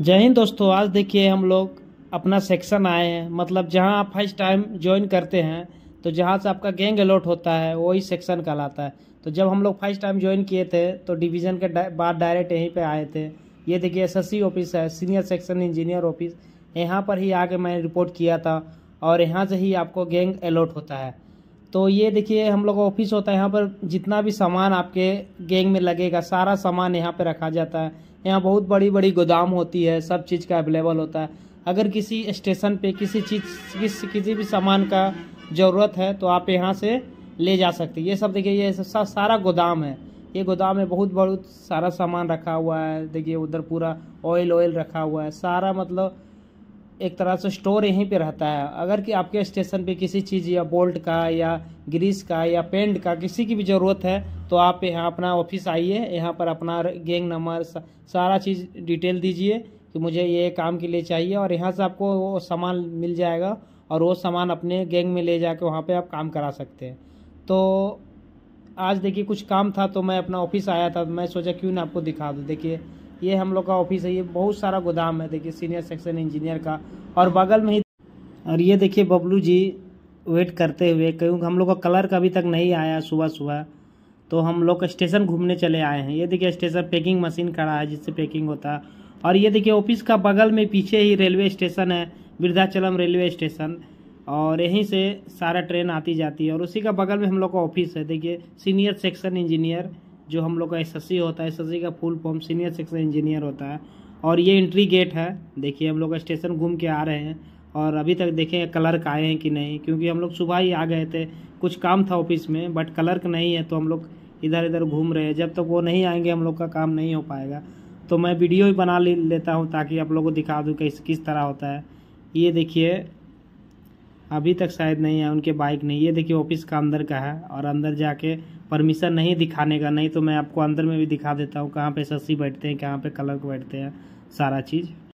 जय हिंद दोस्तों आज देखिए हम लोग अपना सेक्शन आए हैं मतलब जहां आप फर्स्ट टाइम ज्वाइन करते हैं तो जहां से आपका गैंग अलॉट होता है वही सेक्शन कहलाता है तो जब हम लोग फर्स्ट टाइम ज्वाइन किए थे तो डिवीज़न के बाद डायरेक्ट यहीं पे आए थे ये देखिए एसएससी ऑफिस है सीनियर सेक्शन इंजीनियर ऑफिस यहाँ पर ही आके मैंने रिपोर्ट किया था और यहाँ से ही आपको गेंग अलॉट होता है तो ये देखिए हम लोग का ऑफिस होता है यहाँ पर जितना भी सामान आपके गेंग में लगेगा सारा सामान यहाँ पर रखा जाता है यहाँ बहुत बड़ी बड़ी गोदाम होती है सब चीज़ का अवेलेबल होता है अगर किसी स्टेशन पे किसी चीज़ किस किसी भी सामान का ज़रूरत है तो आप यहाँ से ले जा सकते ये सब देखिए ये सब सारा गोदाम है ये गोदाम में बहुत बहुत सारा सामान रखा हुआ है देखिए उधर पूरा ऑयल ऑयल रखा हुआ है सारा मतलब एक तरह से स्टोर यहीं पे रहता है अगर कि आपके स्टेशन पे किसी चीज़ या बोल्ट का या ग्रीस का या पेंट का किसी की भी ज़रूरत है तो आप यहाँ अपना ऑफिस आइए यहाँ पर अपना गैंग नंबर सारा चीज़ डिटेल दीजिए कि मुझे ये काम के लिए चाहिए और यहाँ से आपको वो सामान मिल जाएगा और वो सामान अपने गैंग में ले कर वहाँ पर आप काम करा सकते हैं तो आज देखिए कुछ काम था तो मैं अपना ऑफिस आया था तो मैं सोचा क्यों ना आपको दिखा दूँ देखिए ये हम लोग का ऑफिस है ये बहुत सारा गोदाम है देखिए सीनियर सेक्शन इंजीनियर का और बगल में ही और ये देखिए बबलू जी वेट करते हुए क्योंकि हम लोग का कलर का अभी तक नहीं आया सुबह सुबह तो हम लोग स्टेशन घूमने चले आए हैं ये देखिए स्टेशन पैकिंग मशीन खड़ा है जिससे पैकिंग होता है और ये देखिए ऑफिस का बगल में पीछे ही रेलवे स्टेशन है वृद्धाचलम रेलवे स्टेशन और यहीं से सारा ट्रेन आती जाती है और उसी का बगल में हम लोग का ऑफिस है देखिए सीनियर सेक्शन इंजीनियर जो हम लोग का एस होता है एस का full form senior section engineer होता है और ये इंट्री गेट है देखिए हम लोग स्टेशन घूम के आ रहे हैं और अभी तक देखें क्लर्क आए हैं कि नहीं क्योंकि हम लोग सुबह ही आ गए थे कुछ काम था ऑफिस में बट क्लर्क नहीं है तो हम लोग इधर इधर घूम रहे हैं जब तक तो वो नहीं आएंगे हम लोग का काम नहीं हो पाएगा तो मैं वीडियो ही बना ले लेता हूँ ताकि आप लोगों को दिखा दूँ कि किस तरह होता है ये देखिए अभी तक शायद नहीं है उनके बाइक नहीं ये देखिए ऑफिस का अंदर का है और अंदर जाके परमिशन नहीं दिखाने का नहीं तो मैं आपको अंदर में भी दिखा देता हूँ कहाँ पे सस्सी बैठते हैं कहाँ पे को बैठते हैं सारा चीज़